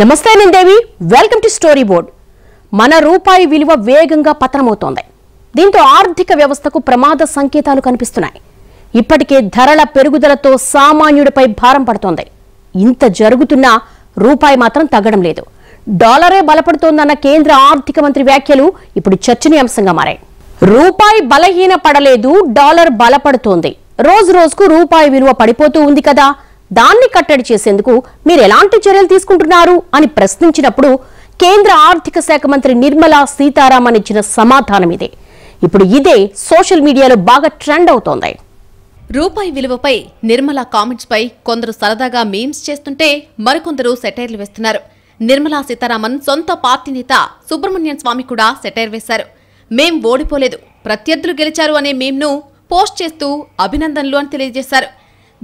నమస్తే నేను Devi welcome to story board మన రూపాయి విలువ వేగంగా పతనమవుతోంది దీంతో ఆర్థిక వ్యవస్థకు ప్రమాద సంకేతాలు కనిపిస్తున్నాయి ఇప్పటికే ధరల పెరుగుదలతో సామాన్యుడిపై భారం పడుతోంది ఇంత జరుగుతున్నా రూపాయి మాత్రం తగ్గడం లేదు డాలరే బలపడుతోందన్న కేంద్ర ఆర్థిక మంత్రి వ్యాఖ్యలు ఇప్పుడు చర్చనీయాంశంగా మారాయి రూపాయి బలహీన పడలేదు డాలర్ బలపడుతోంది రోజు రోజుకు రూపాయి విలువ పడిపోతూ ఉంది కదా దాన్ని కట్టడి చేసేందుకు మీరు ఎలాంటి చర్యలు తీసుకుంటున్నారు అని ప్రశ్నించినప్పుడు కేంద్ర ఆర్థిక శాఖ మంత్రి నిర్మలా సీతారామన్ ఇచ్చిన సమాధానం ఇదే ఇప్పుడు ఇదే సోషల్ మీడియాలో బాగా ట్రెండ్ అవుతోంది రూపాయి విలువపై నిర్మలా కామెంట్స్ పై కొందరు సరదాగా మీమ్స్ చేస్తుంటే మరికొందరు సెటైర్లు వేస్తున్నారు నిర్మలా సీతారామన్ సొంత పార్టీ నేత సుబ్రహ్మణ్యం స్వామి కూడా సెటైర్ వేశారు మేం ఓడిపోలేదు ప్రత్యర్థులు గెలిచారు అనే మేమ్ను పోస్ట్ చేస్తూ అభినందనలు అని తెలియజేశారు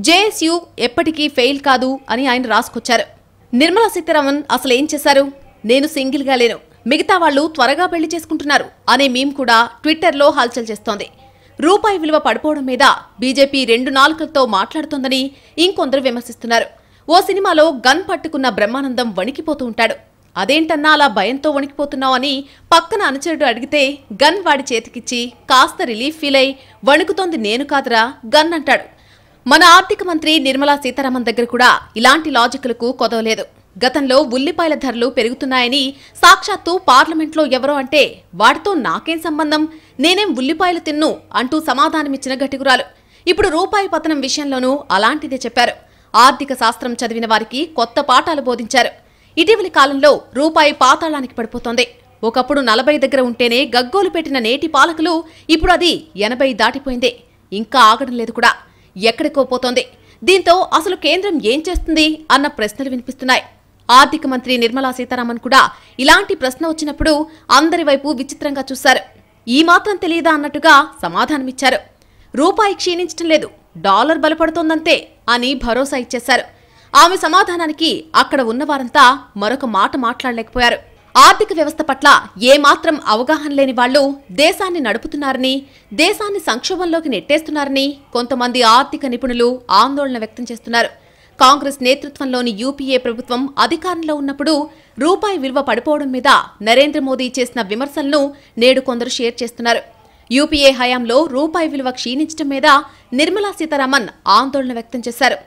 జేఎస్యు ఎప్పటికీ ఫెయిల్ కాదు అని ఆయన రాసుకొచ్చారు నిర్మలా సీతారామన్ అసలు ఏం చేశారు నేను సింగిల్గా లేను మిగతా వాళ్ళు త్వరగా పెళ్లి చేసుకుంటున్నారు అనే మీం కూడా ట్విట్టర్లో హల్చల్ చేస్తోంది రూపాయి విలువ పడిపోవడం మీద బీజేపీ రెండు నాలుకలతో మాట్లాడుతోందని ఇంకొందరు విమర్శిస్తున్నారు ఓ సినిమాలో గన్ పట్టుకున్న బ్రహ్మానందం వణికిపోతూ ఉంటాడు అదేంటన్నా అలా భయంతో వణికిపోతున్నావు అని పక్కన అనుచరుడు అడిగితే గన్ వాడి చేతికిచ్చి కాస్త రిలీఫ్ ఫీల్ అయి వణుకుతోంది నేను కాదురా గన్ అంటాడు మన ఆర్థిక మంత్రి నిర్మలా సీతారామన్ దగ్గర కూడా ఇలాంటి లాజిక్లకు కొదవలేదు గతంలో ఉల్లిపాయల ధరలు పెరుగుతున్నాయని సాక్షాత్తు పార్లమెంట్లో ఎవరో అంటే వాటితో నాకేం సంబంధం నేనేం ఉల్లిపాయలు తిన్ను అంటూ సమాధానమిచ్చిన గట్టిగురాలు ఇప్పుడు రూపాయి పతనం విషయంలోనూ అలాంటిదే చెప్పారు ఆర్థిక శాస్త్రం చదివిన వారికి కొత్త పాఠాలు బోధించారు ఇటీవలి కాలంలో రూపాయి పాతాళానికి పడిపోతోంది ఒకప్పుడు నలభై దగ్గర ఉంటేనే గగ్గోలు పెట్టిన నేటి పాలకులు ఇప్పుడు అది ఎనభై దాటిపోయిందే ఇంకా ఆగడం లేదు కూడా ఎక్కడికో పోతోంది దీంతో అసలు కేంద్రం ఏం చేస్తుంది అన్న ప్రశ్నలు వినిపిస్తున్నాయి ఆర్థిక మంత్రి నిర్మలా సీతారామన్ కూడా ఇలాంటి ప్రశ్న వచ్చినప్పుడు అందరి వైపు విచిత్రంగా చూశారు ఈ మాత్రం తెలియదా అన్నట్టుగా సమాధానమిచ్చారు రూపాయి క్షీణించడం లేదు డాలర్ బలపడుతోందంతే అని భరోసా ఇచ్చేశారు ఆమె సమాధానానికి అక్కడ ఉన్నవారంతా మరొక మాట మాట్లాడలేకపోయారు ఆర్థిక వ్యవస్థ పట్ల ఏమాత్రం అవగాహన లేని వాళ్లు దేశాన్ని నడుపుతున్నారని దేశాన్ని సంక్షోభంలోకి నెట్టేస్తున్నారని కొంతమంది ఆర్థిక నిపుణులు ఆందోళన వ్యక్తం చేస్తున్నారు కాంగ్రెస్ నేతృత్వంలోని యూపీఏ ప్రభుత్వం అధికారంలో ఉన్నప్పుడు రూపాయి విలువ పడిపోవడం మీద నరేంద్ర మోదీ చేసిన విమర్శలను నేడు కొందరు షేర్ చేస్తున్నారు యూపీఏ హయాంలో రూపాయి విలువ క్షీణించడం మీద నిర్మలా సీతారామన్ ఆందోళన వ్యక్తం చేశారు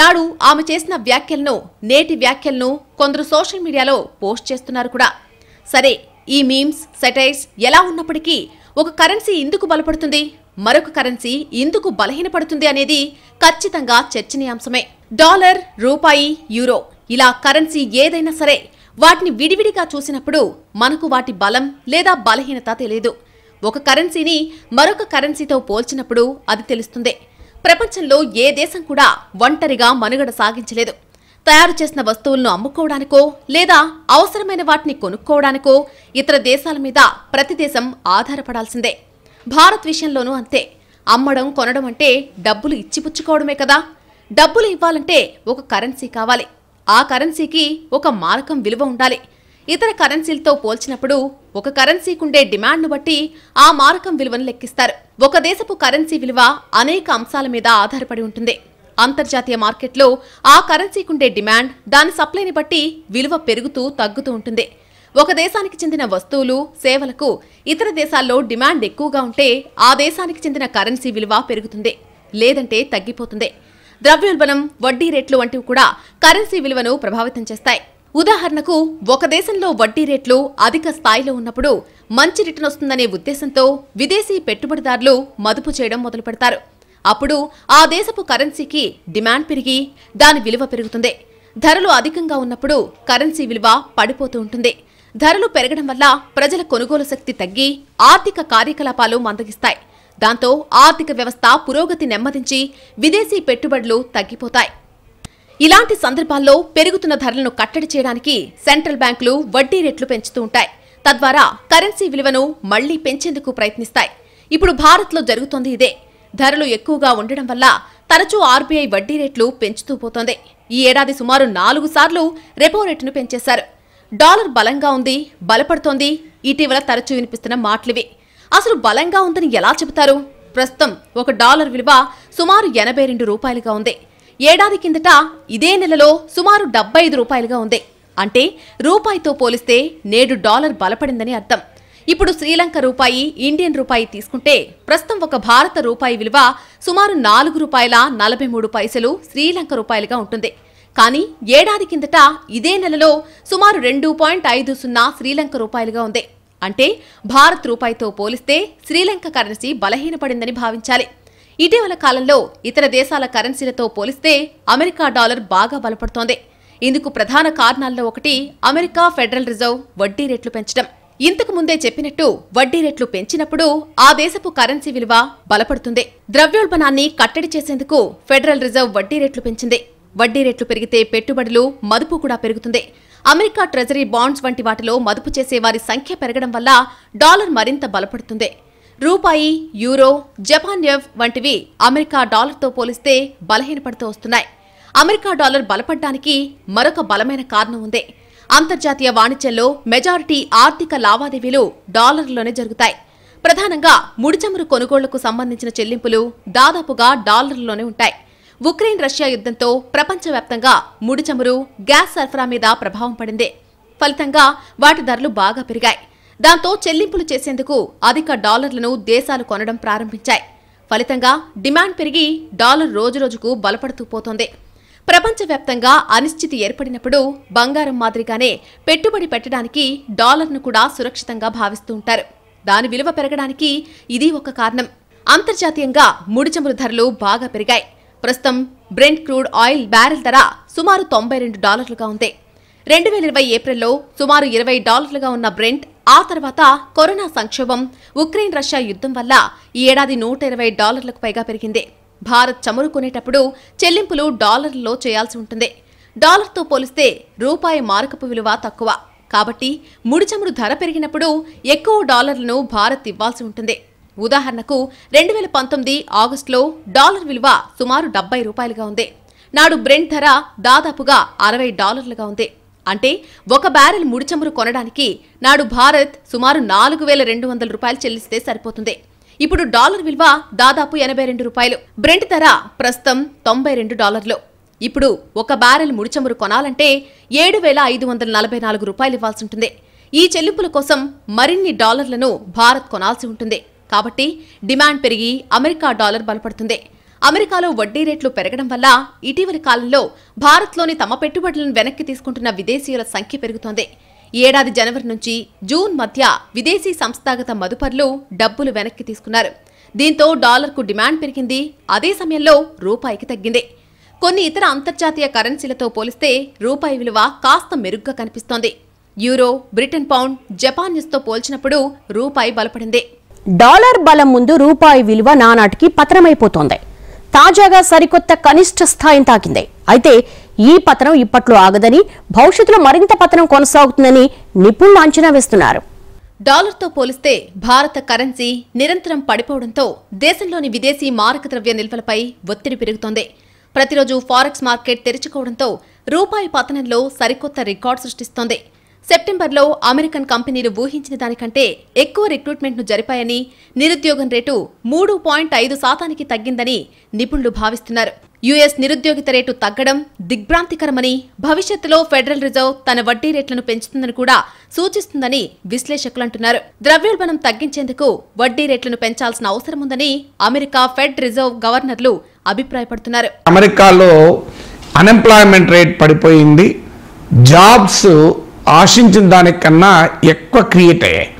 నాడు ఆమె చేసిన వ్యాఖ్యలను నేటి వ్యాఖ్యలను కొందరు సోషల్ మీడియాలో పోస్ట్ చేస్తున్నారు కూడా సరే ఈ మీమ్స్ సెటైర్స్ ఎలా ఉన్నప్పటికీ ఒక కరెన్సీ ఎందుకు బలపడుతుంది మరొక కరెన్సీ ఎందుకు బలహీనపడుతుంది అనేది ఖచ్చితంగా చర్చనీయాంశమే డాలర్ రూపాయి యూరో ఇలా కరెన్సీ ఏదైనా సరే వాటిని విడివిడిగా చూసినప్పుడు మనకు వాటి బలం లేదా బలహీనత తెలియదు ఒక కరెన్సీని మరొక కరెన్సీతో పోల్చినప్పుడు అది తెలుస్తుంది ప్రపంచంలో ఏ దేశం కూడా ఒంటరిగా మనుగడ సాగించలేదు తయారు చేసిన వస్తువులను అమ్ముకోవడానికో లేదా అవసరమైన వాటిని కొనుక్కోవడానికో ఇతర దేశాల మీద ప్రతి దేశం ఆధారపడాల్సిందే భారత్ విషయంలోనూ అంతే అమ్మడం కొనడం అంటే డబ్బులు ఇచ్చిపుచ్చుకోవడమే కదా డబ్బులు ఇవ్వాలంటే ఒక కరెన్సీ కావాలి ఆ కరెన్సీకి ఒక మార్గం విలువ ఉండాలి ఇతర కరెన్సీలతో పోల్చినప్పుడు ఒక కరెన్సీకుండే డిమాండ్ను బట్టి ఆ మారకం విలువను లెక్కిస్తారు ఒక దేశపు కరెన్సీ విలువ అనేక అంశాల మీద ఆధారపడి ఉంటుంది అంతర్జాతీయ మార్కెట్లో ఆ కరెన్సీకుండే డిమాండ్ దాని సప్లైని బట్టి విలువ పెరుగుతూ తగ్గుతూ ఉంటుంది ఒక దేశానికి చెందిన వస్తువులు సేవలకు ఇతర దేశాల్లో డిమాండ్ ఎక్కువగా ఉంటే ఆ దేశానికి చెందిన కరెన్సీ విలువ పెరుగుతుంది లేదంటే తగ్గిపోతుంది ద్రవ్యోల్బణం వడ్డీ రేట్లు వంటివి కూడా కరెన్సీ విలువను ప్రభావితం చేస్తాయి ఉదాహరణకు ఒక దేశంలో వడ్డీ రేట్లు అధిక స్థాయిలో ఉన్నప్పుడు మంచి రిటర్న్ వస్తుందనే ఉద్దేశంతో విదేశీ పెట్టుబడిదారులు మదుపు చేయడం మొదలు పెడతారు అప్పుడు ఆ దేశపు కరెన్సీకి డిమాండ్ పెరిగి దాని విలువ పెరుగుతుంది ధరలు అధికంగా ఉన్నప్పుడు కరెన్సీ విలువ పడిపోతూ ఉంటుంది ధరలు పెరగడం వల్ల ప్రజల కొనుగోలు శక్తి తగ్గి ఆర్థిక కార్యకలాపాలు మందగిస్తాయి దాంతో ఆర్థిక వ్యవస్థ పురోగతి నెమ్మదించి విదేశీ పెట్టుబడులు తగ్గిపోతాయి ఇలాంటి సందర్భాల్లో పెరుగుతున్న ధరలను కట్టడి చేయడానికి సెంట్రల్ బ్యాంకులు వడ్డీ రేట్లు పెంచుతూ ఉంటాయి తద్వారా కరెన్సీ విలువను మళ్లీ పెంచేందుకు ప్రయత్నిస్తాయి ఇప్పుడు భారత్లో జరుగుతోంది ఇదే ధరలు ఎక్కువగా ఉండడం వల్ల తరచూ ఆర్బీఐ వడ్డీ రేట్లు పెంచుతూ పోతోంది ఈ ఏడాది సుమారు నాలుగు సార్లు రెపో రేటును పెంచేశారు డాలర్ బలంగా ఉంది బలపడుతోంది ఇటీవల తరచూ వినిపిస్తున్న మాటలివి అసలు బలంగా ఉందని ఎలా చెబుతారు ప్రస్తుతం ఒక డాలర్ విలువ సుమారు ఎనభై రెండు రూపాయలుగా ఉంది ఏడాది కిందట ఇదే నెలలో సుమారు డెబ్బై ఐదు రూపాయలుగా ఉంది అంటే రూపాయితో పోలిస్తే నేడు డాలర్ బలపడిందని అర్థం ఇప్పుడు శ్రీలంక రూపాయి ఇండియన్ రూపాయి తీసుకుంటే ప్రస్తుతం ఒక భారత రూపాయి విలువ సుమారు నాలుగు రూపాయల నలభై మూడు పైసలు శ్రీలంక రూపాయలుగా ఉంటుంది కానీ ఏడాది కిందట ఇదే నెలలో సుమారు రెండు పాయింట్ ఐదు సున్నా శ్రీలంక రూపాయలుగా ఉంది అంటే భారత్ రూపాయితో పోలిస్తే శ్రీలంక కరెన్సీ బలహీనపడిందని భావించాలి ఇటీవల కాలంలో ఇతర దేశాల కరెన్సీలతో పోలిస్తే అమెరికా డాలర్ బాగా బలపడుతోంది ఇందుకు ప్రధాన కారణాల్లో ఒకటి అమెరికా ఫెడరల్ రిజర్వ్ వడ్డీ రేట్లు పెంచడం ఇంతకు ముందే చెప్పినట్టు వడ్డీ రేట్లు పెంచినప్పుడు ఆ దేశపు కరెన్సీ విలువ బలపడుతుంది ద్రవ్యోల్బణాన్ని కట్టడి చేసేందుకు ఫెడరల్ రిజర్వ్ వడ్డీ రేట్లు పెంచింది వడ్డీ రేట్లు పెరిగితే పెట్టుబడులు మదుపు కూడా పెరుగుతుంది అమెరికా ట్రెజరీ బాండ్స్ వంటి వాటిలో మదుపు చేసే వారి సంఖ్య పెరగడం వల్ల డాలర్ మరింత బలపడుతుంది రూపాయి యూరో జపాన్ యవ్ వంటివి అమెరికా డాలర్తో పోలిస్తే బలహీనపడుతూ వస్తున్నాయి అమెరికా డాలర్ బలపడ్డానికి మరొక బలమైన కారణం ఉంది అంతర్జాతీయ వాణిజ్యంలో మెజారిటీ ఆర్థిక లావాదేవీలు డాలర్లోనే జరుగుతాయి ప్రధానంగా ముడిచమురు కొనుగోళ్లకు సంబంధించిన చెల్లింపులు దాదాపుగా డాలర్లోనే ఉంటాయి ఉక్రెయిన్ రష్యా యుద్దంతో ప్రపంచవ్యాప్తంగా ముడిచమురు గ్యాస్ సరఫరా మీద ప్రభావం పడింది ఫలితంగా వాటి ధరలు బాగా పెరిగాయి దాంతో చెల్లింపులు చేసేందుకు అధిక డాలర్లను దేశాలు కొనడం ప్రారంభించాయి ఫలితంగా డిమాండ్ పెరిగి డాలర్ రోజురోజుకు బలపడుతూ పోతోంది ప్రపంచవ్యాప్తంగా అనిశ్చితి ఏర్పడినప్పుడు బంగారం మాదిరిగానే పెట్టుబడి పెట్టడానికి డాలర్ను కూడా సురక్షితంగా భావిస్తూ ఉంటారు దాని విలువ పెరగడానికి ఇది ఒక కారణం అంతర్జాతీయంగా ముడిచమురు ధరలు బాగా పెరిగాయి ప్రస్తుతం బ్రెంట్ క్రూడ్ ఆయిల్ బ్యారెల్ ధర సుమారు తొంభై రెండు డాలర్లుగా ఉంది రెండు వేల ఇరవై ఏప్రిల్లో సుమారు ఇరవై డాలర్లుగా ఉన్న బ్రెంట్ ఆ తర్వాత కరోనా సంక్షోభం ఉక్రెయిన్ రష్యా యుద్ధం వల్ల ఈ ఏడాది నూట ఇరవై డాలర్లకు పైగా పెరిగింది భారత్ చమురు కొనేటప్పుడు చెల్లింపులు డాలర్లలో చేయాల్సి ఉంటుంది డాలర్తో పోలిస్తే రూపాయి మారకపు విలువ తక్కువ కాబట్టి ముడి చమురు ధర పెరిగినప్పుడు ఎక్కువ డాలర్లను భారత్ ఇవ్వాల్సి ఉంటుంది ఉదాహరణకు రెండు వేల పంతొమ్మిది ఆగస్టులో డాలర్ విలువ సుమారు డెబ్బై రూపాయలుగా ఉంది నాడు బ్రెంట్ ధర దాదాపుగా అరవై డాలర్లుగా ఉంది అంటే ఒక బ్యారెల్ ముడిచమురు కొనడానికి నాడు భారత్ సుమారు నాలుగు వేల రెండు వందల రూపాయలు చెల్లిస్తే సరిపోతుంది ఇప్పుడు డాలర్ విలువ దాదాపు ఎనభై రెండు రూపాయలు బ్రెంట్ ధర ప్రస్తుతం తొంభై రెండు డాలర్లు ఇప్పుడు ఒక బ్యారెల్ ముడిచమురు కొనాలంటే ఏడు వేల ఐదు వందల నలభై నాలుగు రూపాయలు ఇవ్వాల్సి ఉంటుంది ఈ చెల్లింపుల కోసం మరిన్ని డాలర్లను భారత్ కొనాల్సి ఉంటుంది కాబట్టి డిమాండ్ పెరిగి అమెరికా డాలర్ బలపడుతుంది అమెరికాలో వడ్డీ రేట్లు పెరగడం వల్ల ఇటీవలి కాలంలో భారత్లోని తమ పెట్టుబడులను వెనక్కి తీసుకుంటున్న విదేశీయుల సంఖ్య పెరుగుతోంది ఏడాది జనవరి నుంచి జూన్ మధ్య విదేశీ సంస్థాగత మదుపర్లు డబ్బులు వెనక్కి తీసుకున్నారు దీంతో డాలర్కు డిమాండ్ పెరిగింది అదే సమయంలో రూపాయికి తగ్గింది కొన్ని ఇతర అంతర్జాతీయ కరెన్సీలతో పోలిస్తే రూపాయి విలువ కాస్త మెరుగ్గా కనిపిస్తోంది యూరో బ్రిటన్ పౌండ్ జపాన్ తో పోల్చినప్పుడు రూపాయి బలపడింది డాలర్ బలం ముందు రూపాయి విలువ నానాటికి పతనమైపోతోంది తాజాగా సరికొత్త కనిష్ట స్థాయిని తాకింది అయితే ఈ పతనం ఇప్పట్లో ఆగదని భవిష్యత్తులో మరింత పతనం కొనసాగుతుందని నిపుణులు అంచనా వేస్తున్నారు డాలర్తో పోలిస్తే భారత కరెన్సీ నిరంతరం పడిపోవడంతో దేశంలోని విదేశీ మారక ద్రవ్య నిల్వలపై ఒత్తిడి పెరుగుతోంది ప్రతిరోజు ఫారెక్స్ మార్కెట్ తెరుచుకోవడంతో రూపాయి పతనంలో సరికొత్త రికార్డు సృష్టిస్తోంది సెప్టెంబర్లో అమెరికన్ కంపెనీలు ఊహించిన దానికంటే ఎక్కువ రిక్రూట్మెంట్ను జరిపాయని నిరుద్యోగం రేటు మూడు పాయింట్ ఐదు శాతానికి తగ్గిందని నిపుణులు భావిస్తున్నారు యుఎస్ నిరుద్యోగిత రేటు తగ్గడం దిగ్భ్రాంతికరమని భవిష్యత్తులో ఫెడరల్ రిజర్వ్ తన వడ్డీ రేట్లను పెంచుతుందని కూడా సూచిస్తుందని విశ్లేషకులు అంటున్నారు ద్రవ్యోల్బణం తగ్గించేందుకు వడ్డీ రేట్లను పెంచాల్సిన అవసరం ఉందని అమెరికా ఫెడ్ రిజర్వ్ గవర్నర్లు అభిప్రాయపడుతున్నారు అమెరికాలో అన్ఎంప్లాయ్మెంట్ రేట్ పడిపోయింది జాబ్స్ ఆశించిన దానికన్నా ఎక్కువ క్రియేట్ అయ్యాయి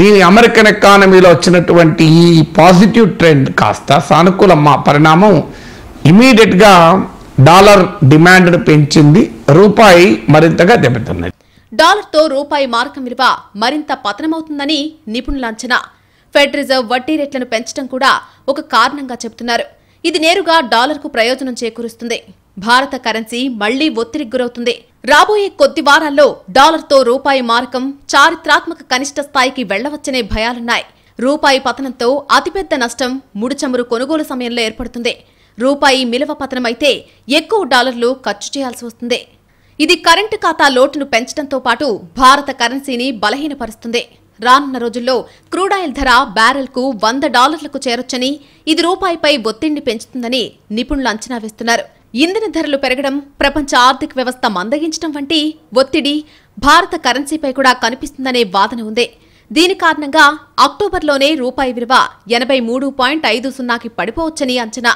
దీని అమెరికన్ ఎకానమీలో వచ్చినటువంటి ఈ పాజిటివ్ ట్రెండ్ కాస్త సానుకూల పరిణామం ఇమీడియట్గా డాలర్ డిమాండ్ పెంచింది రూపాయి మరింతగా దెబ్బతున్నది డాలర్తో రూపాయి మారకం విలువ మరింత పతనమవుతుందని నిపుణుల అంచనా ఫెడ్ రిజర్వ్ వడ్డీ రేట్లను పెంచడం కూడా ఒక కారణంగా చెబుతున్నారు ఇది నేరుగా డాలర్కు ప్రయోజనం చేకూరుస్తుంది భారత కరెన్సీ మళ్లీ ఒత్తిడికి గురవుతుంది రాబోయే కొద్ది వారాల్లో డాలర్తో రూపాయి మారకం చారిత్రాత్మక కనిష్ట స్థాయికి వెళ్లవచ్చనే భయాలున్నాయి రూపాయి పతనంతో అతిపెద్ద నష్టం ముడిచమురు కొనుగోలు సమయంలో ఏర్పడుతుంది రూపాయి మిలవ పతనమైతే ఎక్కువ డాలర్లు ఖర్చు చేయాల్సి వస్తుంది ఇది కరెంటు ఖాతా లోటును పెంచడంతో పాటు భారత కరెన్సీని బలహీనపరుస్తుంది రానున్న రోజుల్లో క్రూడాయిల్ ధర బ్యారెల్కు వంద డాలర్లకు చేరొచ్చని ఇది రూపాయిపై ఒత్తిడిని పెంచుతుందని నిపుణులు అంచనా వేస్తున్నారు ఇంధన ధరలు పెరగడం ప్రపంచ ఆర్థిక వ్యవస్థ మందగించడం వంటి ఒత్తిడి భారత కరెన్సీపై కూడా కనిపిస్తుందనే వాదన ఉంది దీని కారణంగా అక్టోబర్లోనే రూపాయి విలువ ఎనభై మూడు పాయింట్ ఐదు సున్నాకి పడిపోవచ్చని అంచనా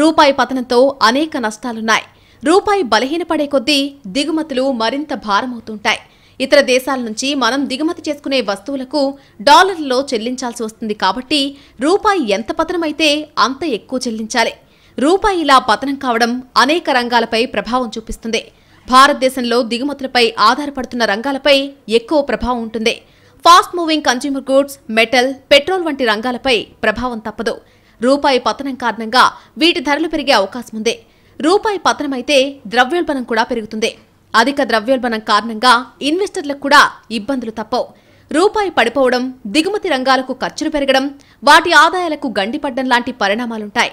రూపాయి పతనంతో అనేక నష్టాలున్నాయి రూపాయి బలహీనపడే కొద్దీ దిగుమతులు మరింత భారమవుతుంటాయి ఇతర దేశాల నుంచి మనం దిగుమతి చేసుకునే వస్తువులకు డాలర్లలో చెల్లించాల్సి వస్తుంది కాబట్టి రూపాయి ఎంత పతనమైతే అంత ఎక్కువ చెల్లించాలి రూపాయి ఇలా పతనం కావడం అనేక రంగాలపై ప్రభావం చూపిస్తుంది భారతదేశంలో దిగుమతులపై ఆధారపడుతున్న రంగాలపై ఎక్కువ ప్రభావం ఉంటుంది fast moving consumer goods metal petrol వంటి రంగాలపై ప్రభావం తప్పదు రూపాయి పతనం కారణంగా వీటి ధరలు పెరిగే అవకాశం ఉంది రూపాయి పతనమైతే ద్రవ్యోల్బణం కూడా పెరుగుతుంది అధిక ద్రవ్యోల్బణం కారణంగా ఇన్వెస్టర్లకు కూడా ఇబ్బందులు తప్పవు రూపాయి పడిపోవడం దిగుమతి రంగాలకు ఖర్చులు పెరగడం వాటి ఆదాయాలకు గండిపడ్డం లాంటి పరిణామాలుంటాయి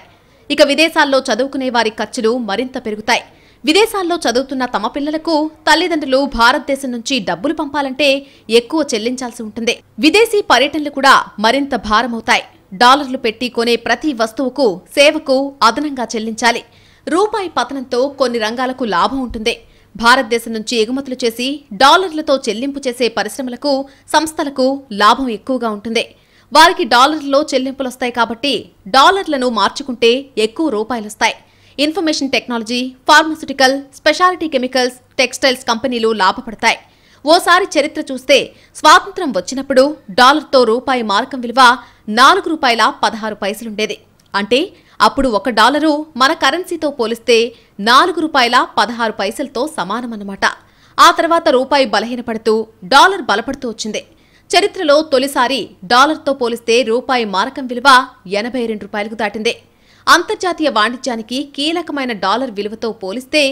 ఇక విదేశాల్లో చదువుకునే వారి ఖర్చులు మరింత పెరుగుతాయి విదేశాల్లో చదువుతున్న తమ పిల్లలకు తల్లిదండ్రులు భారతదేశం నుంచి డబ్బులు పంపాలంటే ఎక్కువ చెల్లించాల్సి ఉంటుంది విదేశీ పర్యటనలు కూడా మరింత భారమవుతాయి డాలర్లు పెట్టి కొనే ప్రతి వస్తువుకు సేవకు అదనంగా చెల్లించాలి రూపాయి పతనంతో కొన్ని రంగాలకు లాభం ఉంటుంది భారతదేశం నుంచి ఎగుమతులు చేసి డాలర్లతో చెల్లింపు చేసే పరిశ్రమలకు సంస్థలకు లాభం ఎక్కువగా ఉంటుంది వారికి డాలర్లలో చెల్లింపులు వస్తాయి కాబట్టి డాలర్లను మార్చుకుంటే ఎక్కువ రూపాయలు వస్తాయి information technology pharmaceutical speciality chemicals textiles కంపెనీలు లాభపడతాయి ఓసారి చరిత్ర చూస్తే స్వాతంత్రం వచ్చినప్పుడు డాలర్తో రూపాయి మారకం విలువ నాలుగు రూపాయల పదహారు పైసలుండేది అంటే అప్పుడు ఒక డాలరు మన కరెన్సీతో పోలిస్తే నాలుగు రూపాయల పదహారు పైసలతో సమానమన్నమాట ఆ తర్వాత రూపాయి బలహీనపడుతూ డాలర్ బలపడుతూ వచ్చింది చరిత్రలో తొలిసారి డాలర్తో పోలిస్తే రూపాయి మారకం విలువ ఎనభై రెండు రూపాయలకు దాటింది అంతర్జాతీయ వాణిజ్యానికి కీలకమైన డాలర్ విలువతో పోలిస్తే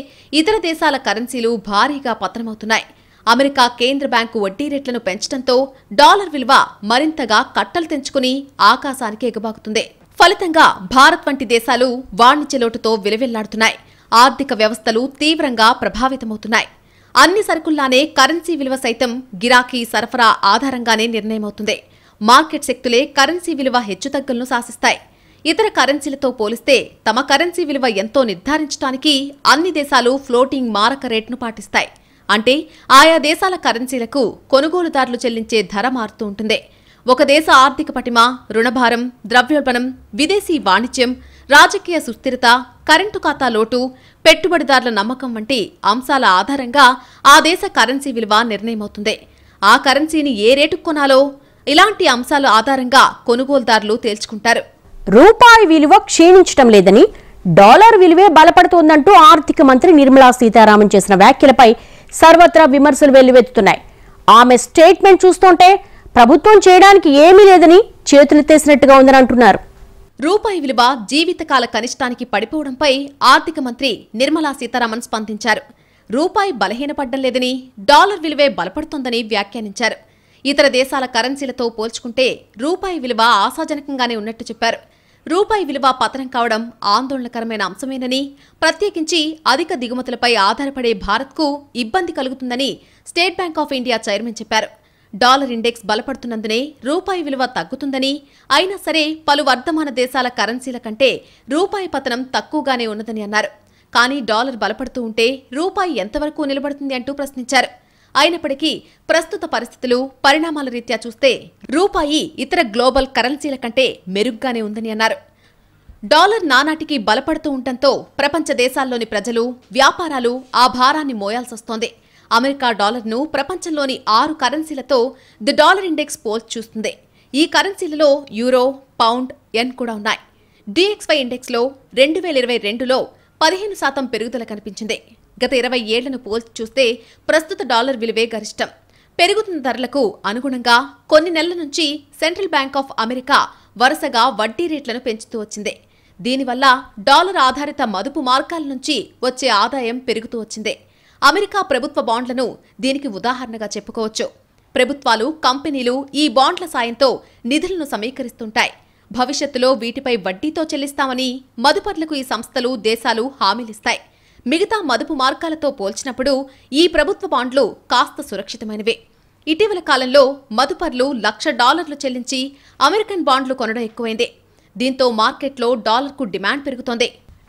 ఇతర దేశాల కరెన్సీలు భారీగా పతనమవుతున్నాయి అమెరికా కేంద్ర బ్యాంకు వడ్డీ రేట్లను పెంచడంతో డాలర్ విలువ మరింతగా కట్టలు తెంచుకుని ఆకాశానికి ఎగబాకుతుంది ఫలితంగా భారత్ వంటి దేశాలు వాణిజ్య లోటుతో విలువెల్లాడుతున్నాయి ఆర్థిక వ్యవస్థలు తీవ్రంగా ప్రభావితమవుతున్నాయి అన్ని సరుకుల్లానే కరెన్సీ విలువ సైతం గిరాకీ సరఫరా ఆధారంగానే నిర్ణయమవుతుంది మార్కెట్ శక్తులే కరెన్సీ విలువ హెచ్చుతగ్గులను శాసిస్తాయి ఇతర కరెన్సీలతో పోలిస్తే తమ కరెన్సీ విలువ ఎంతో నిర్ధారించడానికి అన్ని దేశాలు ఫ్లోటింగ్ మారక రేట్ను పాటిస్తాయి అంటే ఆయా దేశాల కరెన్సీలకు కొనుగోలుదారులు చెల్లించే ధర మారుతూ ఉంటుంది ఒక దేశ ఆర్థిక పటిమ రుణభారం ద్రవ్యోల్బణం విదేశీ వాణిజ్యం రాజకీయ సుస్థిరత కరెంటు ఖాతా లోటు పెట్టుబడిదారుల నమ్మకం వంటి అంశాల ఆధారంగా ఆ దేశ కరెన్సీ విలువ నిర్ణయమవుతుంది ఆ కరెన్సీని ఏ రేటుకు కొనాలో ఇలాంటి అంశాల ఆధారంగా కొనుగోలుదారులు తేల్చుకుంటారు రూపాయి విలువ క్షీణించడం లేదని డాలర్ విలువే బలపడుతోందంటూ ఆర్థిక మంత్రి నిర్మలా సీతారామన్ చేసిన వ్యాఖ్యలపై సర్వత్రా విమర్శలు వెల్లువెత్తుతున్నాయి ఆమె స్టేట్మెంట్ చూస్తుంటే ప్రభుత్వం చేయడానికి ఏమీ లేదని చేతులు తెసినట్టుగా ఉందని అంటున్నారు రూపాయి విలువ జీవితకాల కనిష్టానికి పడిపోవడంపై ఆర్థిక మంత్రి నిర్మలా సీతారామన్ స్పందించారు రూపాయి బలహీనపడ్డం లేదని డాలర్ విలువే బలపడుతోందని వ్యాఖ్యానించారు ఇతర దేశాల కరెన్సీలతో పోల్చుకుంటే రూపాయి విలువ ఆశాజనకంగానే ఉన్నట్టు చెప్పారు రూపాయి విలువ పతనం కావడం ఆందోళనకరమైన అంశమేనని ప్రత్యేకించి అధిక దిగుమతులపై ఆధారపడే భారత్కు ఇబ్బంది కలుగుతుందని State Bank of India chairman చెప్పారు డాలర్ ఇండెక్స్ బలపడుతున్నందునే రూపాయి విలువ తగ్గుతుందని అయినా సరే పలు వర్ధమాన దేశాల కరెన్సీల కంటే రూపాయి పతనం తక్కువగానే ఉన్నదని అన్నారు కానీ డాలర్ బలపడుతూ ఉంటే రూపాయి ఎంతవరకు నిలబడుతుంది అంటూ ప్రశ్నించారు అయినప్పటికీ ప్రస్తుత పరిస్థితులు పరిణామాల రీత్యా చూస్తే రూపాయి ఇతర గ్లోబల్ కరెన్సీల కంటే మెరుగ్గానే ఉందని అన్నారు డాలర్ నానాటికి బలపడుతూ ఉండటంతో ప్రపంచ దేశాల్లోని ప్రజలు వ్యాపారాలు ఆ భారాన్ని మోయాల్సొస్తోంది అమెరికా డాలర్ను ప్రపంచంలోని ఆరు కరెన్సీలతో ది డాలర్ ఇండెక్స్ పోల్చి చూస్తుంది ఈ కరెన్సీలలో యూరో పౌండ్ ఎన్ కూడా ఉన్నాయి డిఎక్స్వై ఇండెక్స్లో రెండు వేల ఇరవై రెండులో పదిహేను శాతం పెరుగుదల కనిపించింది గత ఇరవై ఏళ్లను పోల్చి చూస్తే ప్రస్తుత డాలర్ విలువే గరిష్టం పెరుగుతున్న ధరలకు అనుగుణంగా కొన్ని నెలల నుంచి సెంట్రల్ బ్యాంక్ ఆఫ్ అమెరికా వరుసగా వడ్డీ రేట్లను పెంచుతూ వచ్చింది దీనివల్ల డాలర్ ఆధారిత మదుపు మార్గాల నుంచి వచ్చే ఆదాయం పెరుగుతూ వచ్చింది అమెరికా ప్రభుత్వ బాండ్లను దీనికి ఉదాహరణగా చెప్పుకోవచ్చు ప్రభుత్వాలు కంపెనీలు ఈ బాండ్ల సాయంతో నిధులను సమీకరిస్తుంటాయి భవిష్యత్తులో వీటిపై వడ్డీతో చెల్లిస్తామని మదుపర్లకు ఈ సంస్థలు దేశాలు హామీలిస్తాయి మిగతా మదుపు మార్గాలతో పోల్చినప్పుడు ఈ ప్రభుత్వ బాండ్లు కాస్త సురక్షితమైనవే ఇటీవల కాలంలో మదుపర్లు లక్ష డాలర్లు చెల్లించి అమెరికన్ బాండ్లు కొనడం ఎక్కువైందే దీంతో మార్కెట్లో డాలర్కు డిమాండ్ పెరుగుతోంది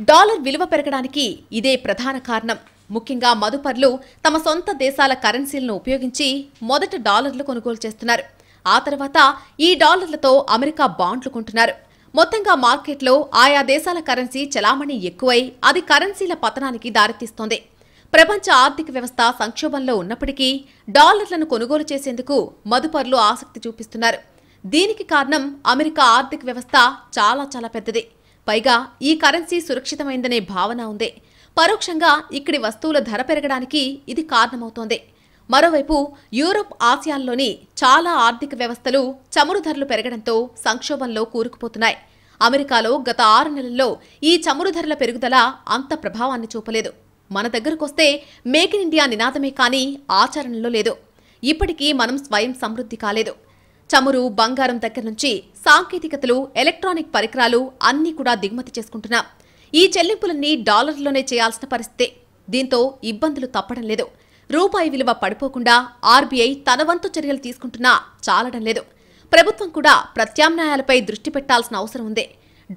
డాలర్ విలువ పెరగడానికి ఇదే ప్రధాన కారణం ముఖ్యంగా మదుపర్లు తమ సొంత దేశాల కరెన్సీలను ఉపయోగించి మొదట డాలర్లు కొనుగోలు చేస్తున్నారు ఆ తర్వాత ఈ డాలర్లతో అమెరికా బాండ్లు కొంటున్నారు మొత్తంగా మార్కెట్లో ఆయా దేశాల కరెన్సీ చలామణి ఎక్కువై అది కరెన్సీల పతనానికి దారితీస్తోంది ప్రపంచ ఆర్థిక వ్యవస్థ సంక్షోభంలో ఉన్నప్పటికీ డాలర్లను కొనుగోలు చేసేందుకు మదుపర్లు ఆసక్తి చూపిస్తున్నారు దీనికి కారణం అమెరికా ఆర్థిక వ్యవస్థ చాలా చాలా పెద్దది పైగా ఈ కరెన్సీ సురక్షితమైందనే భావన ఉంది పరోక్షంగా ఇక్కడి వస్తువుల ధర పెరగడానికి ఇది కారణమవుతోంది మరోవైపు యూరోప్ ఆసియాల్లోని చాలా ఆర్థిక వ్యవస్థలు చమురు ధరలు పెరగడంతో సంక్షోభంలో కూరుకుపోతున్నాయి అమెరికాలో గత ఆరు నెలల్లో ఈ చమురు ధరల పెరుగుదల అంత ప్రభావాన్ని చూపలేదు మన దగ్గరకొస్తే మేక్ ఇన్ ఇండియా నినాదమే కానీ ఆచరణలో లేదు ఇప్పటికీ మనం స్వయం సమృద్ధి కాలేదు చమురు బంగారం దగ్గర నుంచి సాంకేతికతలు ఎలక్ట్రానిక్ పరికరాలు అన్నీ కూడా దిగుమతి చేసుకుంటున్నాం ఈ చెల్లింపులన్నీ డాలర్లోనే చేయాల్సిన పరిస్థితే దీంతో ఇబ్బందులు తప్పడం లేదు రూపాయి విలువ పడిపోకుండా ఆర్బీఐ తన వంతు చర్యలు తీసుకుంటున్నా చాలడం లేదు ప్రభుత్వం కూడా ప్రత్యామ్నాయాలపై దృష్టి పెట్టాల్సిన అవసరం ఉంది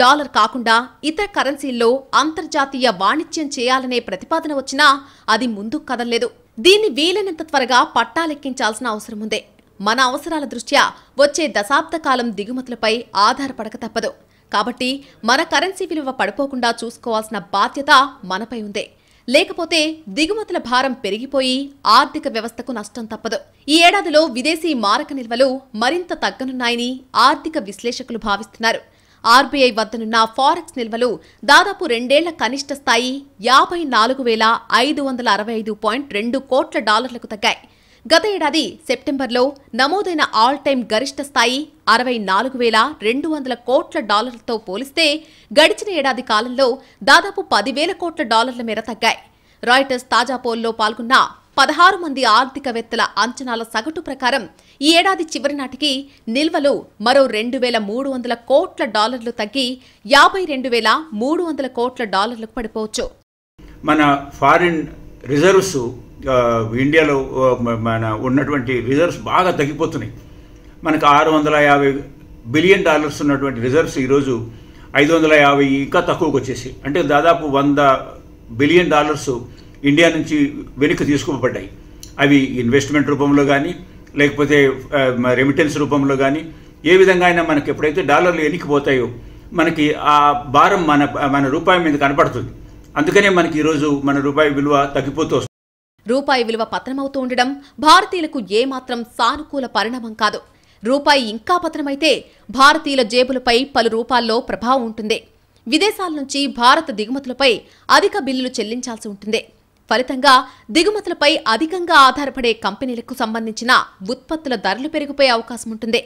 డాలర్ కాకుండా ఇతర కరెన్సీల్లో అంతర్జాతీయ వాణిజ్యం చేయాలనే ప్రతిపాదన వచ్చినా అది ముందుకు కదలలేదు దీన్ని వీలైనంత త్వరగా పట్టాలెక్కించాల్సిన అవసరం ఉంది మన అవసరాల దృష్ట్యా వచ్చే దశాబ్ద కాలం దిగుమతులపై ఆధారపడక తప్పదు కాబట్టి మన కరెన్సీ విలువ పడిపోకుండా చూసుకోవాల్సిన బాధ్యత మనపై ఉంది లేకపోతే దిగుమతుల భారం పెరిగిపోయి ఆర్థిక వ్యవస్థకు నష్టం తప్పదు ఈ ఏడాదిలో విదేశీ మారక నిల్వలు మరింత తగ్గనున్నాయని ఆర్థిక విశ్లేషకులు భావిస్తున్నారు ఆర్బీఐ వద్దనున్న ఫారెక్స్ నిల్వలు దాదాపు రెండేళ్ల కనిష్ట స్థాయి యాభై నాలుగు వేల ఐదు వందల అరవై ఐదు పాయింట్ రెండు కోట్ల డాలర్లకు తగ్గాయి గత ఏడాది సెప్టెంబర్లో నమోదైన ఆల్ టైమ్ గరిష్ట స్థాయి అరవై నాలుగు వేల రెండు వందల కోట్ల డాలర్లతో పోలిస్తే గడిచిన ఏడాది కాలంలో దాదాపు పదివేల కోట్ల డాలర్ల మేర తగ్గాయి రాయిటర్స్ తాజా పోల్లో పాల్గొన్న పదహారు మంది ఆర్థికవేత్తల అంచనాల సగటు ప్రకారం ఈ ఏడాది చివరి నాటికి నిల్వలు మరో రెండు వేల మూడు వందల కోట్ల డాలర్లు తగ్గి యాభై రెండు వేల మూడు వందల కోట్ల డాలర్లకు పడిపోవచ్చు మన ఫారిన్ రిజర్వ్స్ ఇండియాలో మన ఉన్నటువంటి రిజర్వ్స్ బాగా తగ్గిపోతున్నాయి మనకు ఆరు వందల యాభై బిలియన్ డాలర్స్ ఉన్నటువంటి రిజర్వ్స్ ఈరోజు ఐదు వందల యాభై ఇంకా తక్కువకు వచ్చేసి అంటే దాదాపు వంద బిలియన్ డాలర్స్ ఇండియా నుంచి వెనుక తీసుకోబడ్డాయి అవి ఇన్వెస్ట్మెంట్ రూపంలో కానీ లేకపోతే రెమిటెన్స్ రూపంలో కానీ ఏ విధంగా అయినా మనకి ఎప్పుడైతే డాలర్లు ఎనికిపోతాయో మనకి ఆ భారం మన మన రూపాయి మీద కనపడుతుంది అందుకనే మనకి ఈరోజు మన రూపాయి విలువ తగ్గిపోతూ రూపాయి విలువ పతనమవుతూ ఉండడం భారతీయులకు ఏమాత్రం సానుకూల పరిణామం కాదు రూపాయి ఇంకా పతనమైతే భారతీయుల జేబులపై పలు రూపాల్లో ప్రభావం ఉంటుంది విదేశాల నుంచి భారత దిగుమతులపై అధిక బిల్లులు చెల్లించాల్సి ఉంటుంది ఫలితంగా దిగుమతులపై అధికంగా ఆధారపడే కంపెనీలకు సంబంధించిన ఉత్పత్తుల ధరలు పెరిగిపోయే అవకాశం ఉంటుంది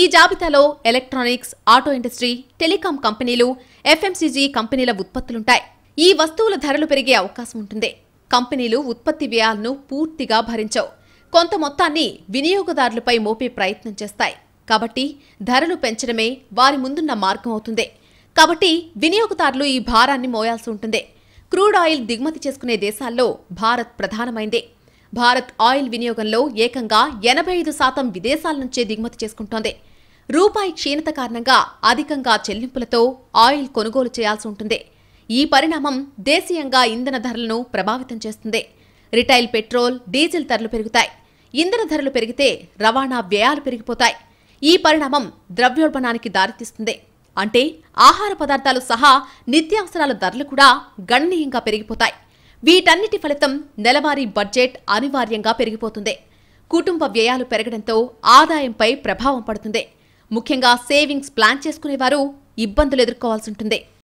ఈ జాబితాలో ఎలక్ట్రానిక్స్ ఆటో ఇండస్ట్రీ టెలికాం కంపెనీలు ఎఫ్ఎంసీజీ కంపెనీల ఉత్పత్తులుంటాయి ఈ వస్తువుల ధరలు పెరిగే అవకాశం ఉంటుంది కంపెనీలు ఉత్పత్తి వ్యయాలను పూర్తిగా భరించవు కొంత మొత్తాన్ని వినియోగదారులపై మోపే ప్రయత్నం చేస్తాయి కాబట్టి ధరలు పెంచడమే వారి ముందున్న మార్గం అవుతుంది కాబట్టి వినియోగదారులు ఈ భారాన్ని మోయాల్సి ఉంటుంది క్రూడ్ ఆయిల్ దిగుమతి చేసుకునే దేశాల్లో భారత్ ప్రధానమైంది భారత్ ఆయిల్ వినియోగంలో ఏకంగా ఎనభై ఐదు శాతం విదేశాల నుంచే దిగుమతి చేసుకుంటోంది రూపాయి క్షీణత కారణంగా అధికంగా చెల్లింపులతో ఆయిల్ కొనుగోలు చేయాల్సి ఉంటుంది ఈ పరిణామం దేశీయంగా ఇంధన ధరలను ప్రభావితం చేస్తుంది రిటైల్ పెట్రోల్ డీజిల్ ధరలు పెరుగుతాయి ఇంధన ధరలు పెరిగితే రవాణా వ్యయాలు పెరిగిపోతాయి ఈ పరిణామం ద్రవ్యోల్బణానికి దారితీస్తుంది అంటే ఆహార పదార్థాలు సహా నిత్యావసరాల ధరలు కూడా గణనీయంగా పెరిగిపోతాయి వీటన్నిటి ఫలితం నెలవారీ బడ్జెట్ అనివార్యంగా పెరిగిపోతుంది కుటుంబ వ్యయాలు పెరగడంతో ఆదాయంపై ప్రభావం పడుతుంది ముఖ్యంగా సేవింగ్స్ ప్లాన్ చేసుకునేవారు ఇబ్బందులు ఎదుర్కోవాల్సి ఉంటుంది